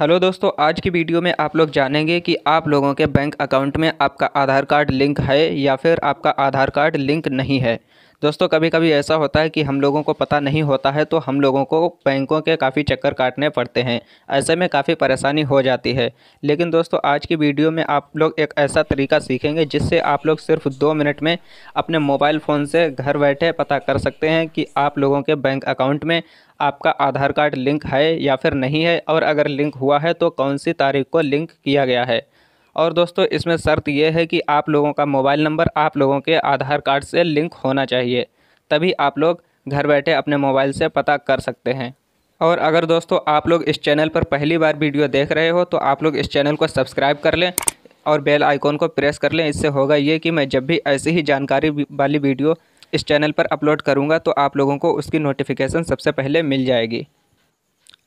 hello दोस्तों आज की वीडियो में आप लोग जानेंगे कि आप लोगों के बैंक अकाउंट में आपका आधार कार्ड लिंक है या फिर आपका आधार कार्ड लिंक नहीं है दोस्तों कभी कभी ऐसा होता है कि हम लोगों को पता नहीं होता है तो हम लोगों को बैंकों के काफ़ी चक्कर काटने पड़ते हैं ऐसे में काफ़ी परेशानी हो जाती है लेकिन दोस्तों आज की वीडियो में आप लोग एक ऐसा तरीका सीखेंगे जिससे आप लोग सिर्फ दो मिनट में अपने मोबाइल फ़ोन से घर बैठे पता कर सकते हैं कि आप लोगों के बैंक अकाउंट में आपका आधार कार्ड लिंक है या फिर नहीं है और अगर लिंक हुआ है तो कौन सी तारीख को लिंक किया गया है और दोस्तों इसमें शर्त यह है कि आप लोगों का मोबाइल नंबर आप लोगों के आधार कार्ड से लिंक होना चाहिए तभी आप लोग घर बैठे अपने मोबाइल से पता कर सकते हैं और अगर दोस्तों आप लोग इस चैनल पर पहली बार वीडियो देख रहे हो तो आप लोग इस चैनल को सब्सक्राइब कर लें और बेल आइकॉन को प्रेस कर लें इससे होगा ये कि मैं जब भी ऐसी ही जानकारी वाली वीडियो इस चैनल पर अपलोड करूँगा तो आप लोगों को उसकी नोटिफिकेशन सबसे पहले मिल जाएगी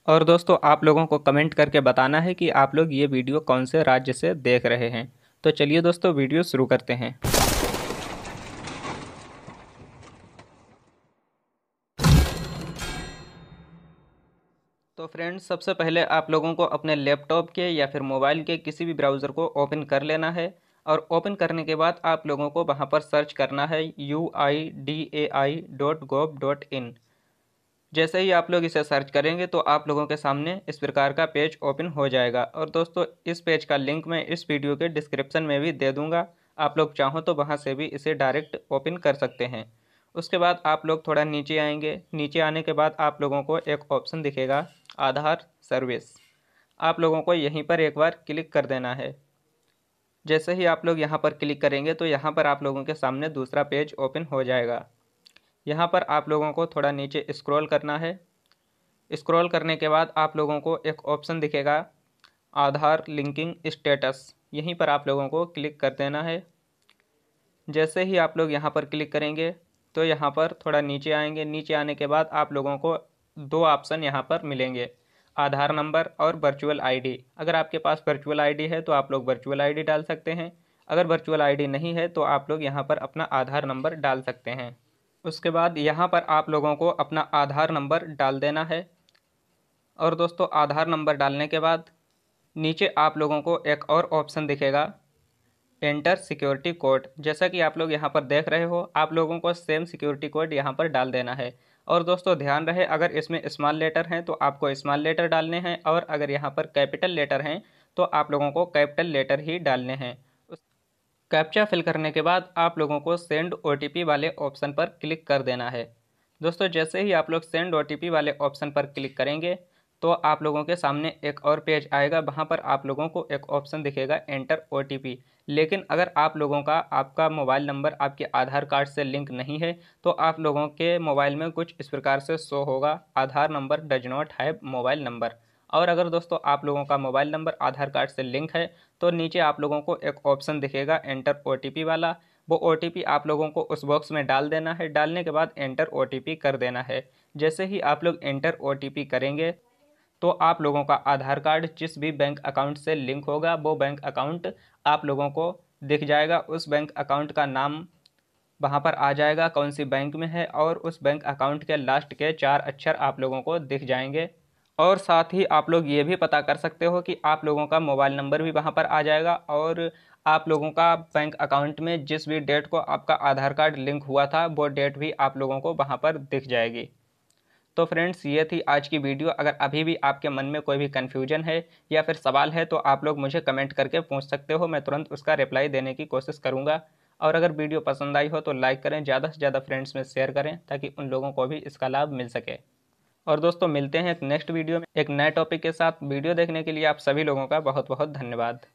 और दोस्तों आप लोगों को कमेंट करके बताना है कि आप लोग ये वीडियो कौन से राज्य से देख रहे हैं तो चलिए दोस्तों वीडियो शुरू करते हैं तो फ्रेंड्स सबसे पहले आप लोगों को अपने लैपटॉप के या फिर मोबाइल के किसी भी ब्राउज़र को ओपन कर लेना है और ओपन करने के बाद आप लोगों को वहाँ पर सर्च करना है U I D A I dot gov dot in जैसे ही आप लोग इसे सर्च करेंगे तो आप लोगों के सामने इस प्रकार का पेज ओपन हो जाएगा और दोस्तों इस पेज का लिंक मैं इस वीडियो के डिस्क्रिप्शन में भी दे दूँगा आप लोग चाहो तो वहाँ से भी इसे डायरेक्ट ओपन कर सकते हैं उसके बाद आप लोग थोड़ा नीचे आएंगे नीचे आने के बाद आप लोगों को एक ऑप्शन दिखेगा आधार सर्विस आप लोगों को यहीं पर एक बार क्लिक कर देना है जैसे ही आप लोग यहाँ पर क्लिक करेंगे तो यहाँ पर आप लोगों के सामने दूसरा पेज ओपन हो जाएगा यहाँ पर आप लोगों को थोड़ा नीचे स्क्रॉल करना है स्क्रॉल करने के बाद आप लोगों को एक ऑप्शन दिखेगा आधार लिंकिंग स्टेटस यहीं पर आप लोगों को क्लिक कर देना है जैसे ही आप लोग यहाँ पर क्लिक करेंगे तो यहाँ पर थोड़ा नीचे आएंगे नीचे आने के बाद आप लोगों को दो ऑप्शन यहाँ पर मिलेंगे आधार नंबर और वर्चुअल आईडी अगर आपके पास वर्चुअल आईडी है तो आप लोग वर्चुअल आईडी डाल सकते हैं अगर वर्चुअल आईडी नहीं है तो आप लोग यहाँ पर अपना आधार नंबर डाल सकते हैं उसके बाद यहाँ पर आप लोगों को अपना आधार नंबर डाल देना है और दोस्तों आधार नंबर डालने के बाद नीचे आप लोगों को एक और ऑप्शन दिखेगा एंटर सिक्योरिटी कोड जैसा कि आप लोग यहाँ पर देख रहे हो आप लोगों को सेम सिक्योरिटी कोड यहाँ पर डाल देना है और दोस्तों ध्यान रहे अगर इसमें स्मॉल लेटर हैं तो आपको स्मॉल लेटर डालने हैं और अगर यहाँ पर कैपिटल लेटर हैं तो आप लोगों को कैपिटल लेटर ही डालने हैं कैप्चा फिल करने के बाद आप लोगों को सेंड ओ वाले ऑप्शन पर क्लिक कर देना है दोस्तों जैसे ही आप लोग सेंड ओ वाले ऑप्शन पर क्लिक करेंगे तो आप लोगों के सामने एक और पेज आएगा वहाँ पर आप लोगों को एक ऑप्शन दिखेगा एंटर ओ लेकिन अगर आप लोगों का आपका मोबाइल नंबर आपके आधार कार्ड से लिंक नहीं है तो आप लोगों के मोबाइल में कुछ इस प्रकार से शो होगा Aadhaar number does not have mobile number और अगर दोस्तों आप लोगों का मोबाइल नंबर आधार कार्ड से लिंक है तो नीचे आप लोगों को एक ऑप्शन दिखेगा एंटर ओ वाला वो ओ आप लोगों को उस बॉक्स में डाल देना है डालने के बाद एंटर ओ कर देना है जैसे ही आप लोग एंटर ओ करेंगे तो आप लोगों का आधार कार्ड जिस भी बैंक अकाउंट से लिंक होगा वो बैंक अकाउंट आप लोगों को दिख जाएगा उस बैंक अकाउंट का नाम वहाँ पर आ जाएगा कौन सी बैंक में है और उस बैंक अकाउंट के लास्ट के चार अक्षर आप लोगों को दिख जाएंगे और साथ ही आप लोग ये भी पता कर सकते हो कि आप लोगों का मोबाइल नंबर भी वहाँ पर आ जाएगा और आप लोगों का बैंक अकाउंट में जिस भी डेट को आपका आधार कार्ड लिंक हुआ था वो डेट भी आप लोगों को वहाँ पर दिख जाएगी तो फ्रेंड्स ये थी आज की वीडियो अगर अभी भी आपके मन में कोई भी कन्फ्यूजन है या फिर सवाल है तो आप लोग मुझे कमेंट करके पूछ सकते हो मैं तुरंत उसका रिप्लाई देने की कोशिश करूँगा और अगर वीडियो पसंद आई हो तो लाइक करें ज़्यादा से ज़्यादा फ्रेंड्स में शेयर करें ताकि उन लोगों को भी इसका लाभ मिल सके और दोस्तों मिलते हैं नेक्स्ट वीडियो में एक नए टॉपिक के साथ वीडियो देखने के लिए आप सभी लोगों का बहुत बहुत धन्यवाद